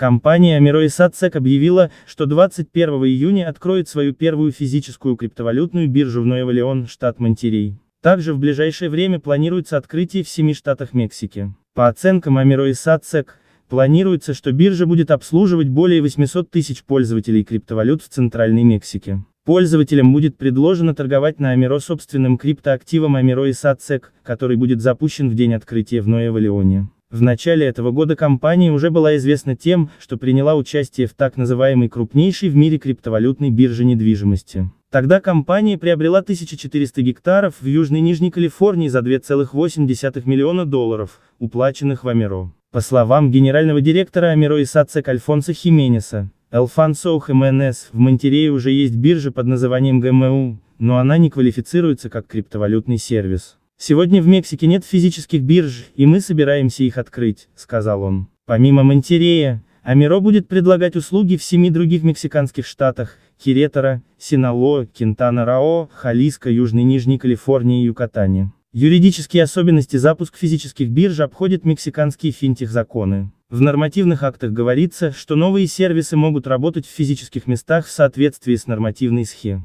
Компания Мироисатсек объявила, что 21 июня откроет свою первую физическую криптовалютную биржу в Нуэвалион, штат Монтерей. Также в ближайшее время планируется открытие в семи штатах Мексики. По оценкам Амироисатсек, планируется, что биржа будет обслуживать более 800 тысяч пользователей криптовалют в Центральной Мексике. Пользователям будет предложено торговать на Амиро собственным криптоактивом Амиро и Сатсек, который будет запущен в день открытия в Ноэвалионе. В начале этого года компания уже была известна тем, что приняла участие в так называемой крупнейшей в мире криптовалютной бирже недвижимости. Тогда компания приобрела 1400 гектаров в Южной Нижней Калифорнии за 2,8 миллиона долларов, уплаченных в Амеро. По словам генерального директора Амеро Исаца Альфонсо Хименеса, Элфансо Хименес, в Монтерее уже есть биржа под названием ГМУ, но она не квалифицируется как криптовалютный сервис. Сегодня в Мексике нет физических бирж, и мы собираемся их открыть, сказал он. Помимо Монтерея, Амиро будет предлагать услуги в семи других мексиканских штатах, Киретора, Синалоа, Кентана-Рао, Халиско, Южной Нижней Калифорнии и Юкатане. Юридические особенности запуск физических бирж обходят мексиканские финтех-законы. В нормативных актах говорится, что новые сервисы могут работать в физических местах в соответствии с нормативной схемой.